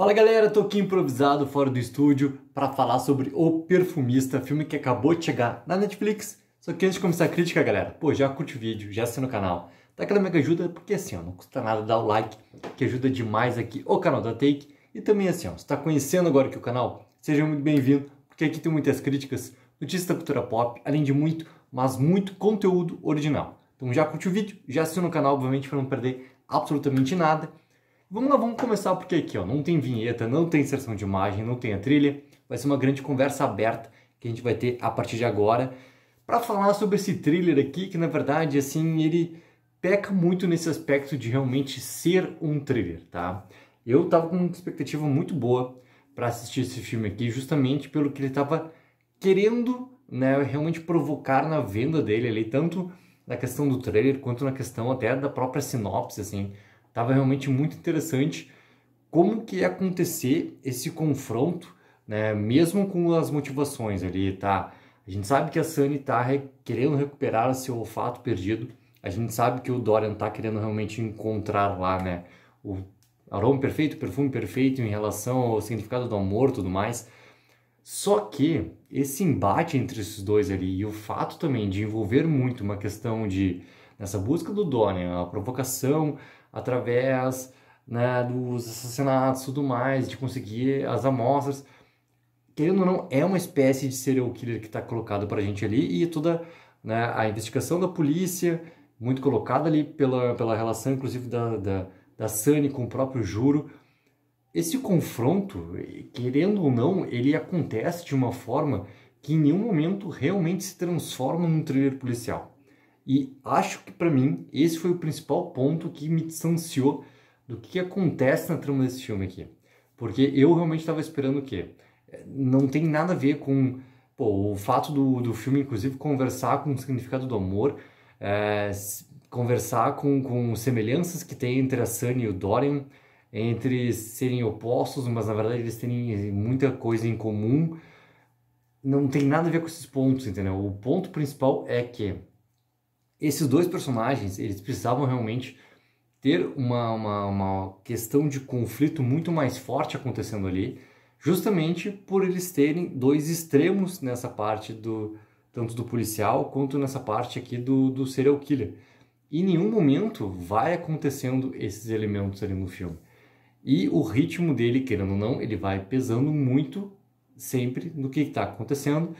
Fala galera, tô aqui improvisado fora do estúdio para falar sobre O Perfumista, filme que acabou de chegar na Netflix. Só que antes de começar a crítica, galera, pô, já curte o vídeo, já assina o canal, dá aquela mega ajuda, porque assim, ó, não custa nada dar o like, que ajuda demais aqui o canal da Take. E também assim, ó, se tá conhecendo agora aqui o canal, seja muito bem-vindo, porque aqui tem muitas críticas, notícias da cultura pop, além de muito, mas muito conteúdo original. Então já curte o vídeo, já assina o canal, obviamente, para não perder absolutamente nada. Vamos lá, vamos começar porque aqui, ó, não tem vinheta, não tem inserção de imagem, não tem a trilha. Vai ser uma grande conversa aberta que a gente vai ter a partir de agora para falar sobre esse thriller aqui, que na verdade, assim, ele peca muito nesse aspecto de realmente ser um thriller, tá? Eu tava com uma expectativa muito boa para assistir esse filme aqui, justamente pelo que ele tava querendo, né, realmente provocar na venda dele ali, tanto na questão do trailer quanto na questão até da própria sinopse, assim, Tava realmente muito interessante como que ia acontecer esse confronto, né, mesmo com as motivações ali, tá? A gente sabe que a Sunny tá re querendo recuperar seu olfato perdido. A gente sabe que o Dorian tá querendo realmente encontrar lá, né, o aroma perfeito, o perfume perfeito em relação ao significado do amor, tudo mais. Só que esse embate entre esses dois ali e o fato também de envolver muito uma questão de nessa busca do Dorian, a provocação através né, dos assassinatos e tudo mais, de conseguir as amostras. Querendo ou não, é uma espécie de serial killer que está colocado para a gente ali e toda né, a investigação da polícia, muito colocada ali pela, pela relação, inclusive, da, da, da Sunny com o próprio Juro. Esse confronto, querendo ou não, ele acontece de uma forma que em nenhum momento realmente se transforma num thriller policial. E acho que para mim esse foi o principal ponto que me distanciou do que acontece na trama desse filme aqui. Porque eu realmente estava esperando o quê? É, não tem nada a ver com pô, o fato do, do filme, inclusive, conversar com o significado do amor, é, conversar com, com semelhanças que tem entre a Sunny e o Dorian, entre serem opostos, mas na verdade eles têm muita coisa em comum. Não tem nada a ver com esses pontos, entendeu? O ponto principal é que esses dois personagens, eles precisavam realmente ter uma, uma, uma questão de conflito muito mais forte acontecendo ali, justamente por eles terem dois extremos nessa parte do tanto do policial quanto nessa parte aqui do, do serial killer. E em nenhum momento vai acontecendo esses elementos ali no filme. E o ritmo dele, querendo ou não, ele vai pesando muito sempre no que está acontecendo,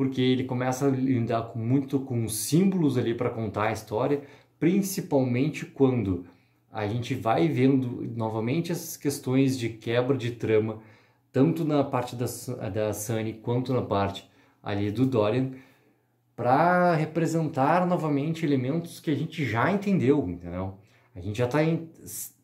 porque ele começa a lidar muito com símbolos ali para contar a história, principalmente quando a gente vai vendo novamente essas questões de quebra de trama, tanto na parte da, da Sunny quanto na parte ali do Dorian, para representar novamente elementos que a gente já entendeu, entendeu? A gente já tá em,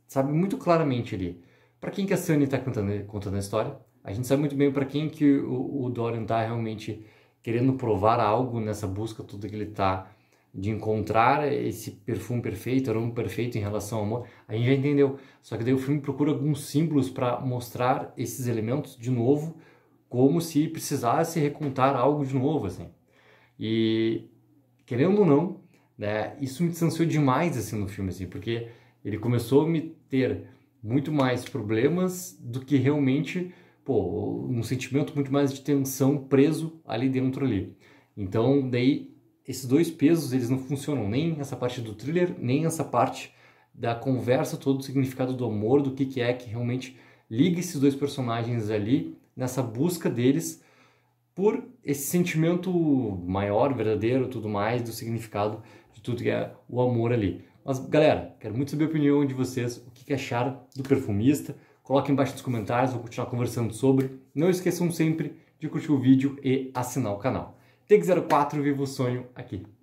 sabe muito claramente ali para quem que a Sunny está contando, contando a história. A gente sabe muito bem para quem que o, o Dorian está realmente querendo provar algo nessa busca toda que ele está de encontrar esse perfume perfeito, aroma perfeito em relação ao amor, a gente já entendeu. Só que daí o filme procura alguns símbolos para mostrar esses elementos de novo, como se precisasse recontar algo de novo, assim. E querendo ou não, né, isso me distanciou demais assim no filme, assim, porque ele começou a me ter muito mais problemas do que realmente pô, um sentimento muito mais de tensão preso ali dentro ali. Então, daí esses dois pesos, eles não funcionam nem essa parte do thriller, nem essa parte da conversa, todo o significado do amor, do que que é que realmente liga esses dois personagens ali nessa busca deles por esse sentimento maior, verdadeiro, tudo mais, do significado de tudo que é o amor ali. Mas galera, quero muito saber a opinião de vocês, o que, que acharam do perfumista, Coloque embaixo nos comentários, vou continuar conversando sobre. Não esqueçam sempre de curtir o vídeo e assinar o canal. Tech04 o Sonho aqui.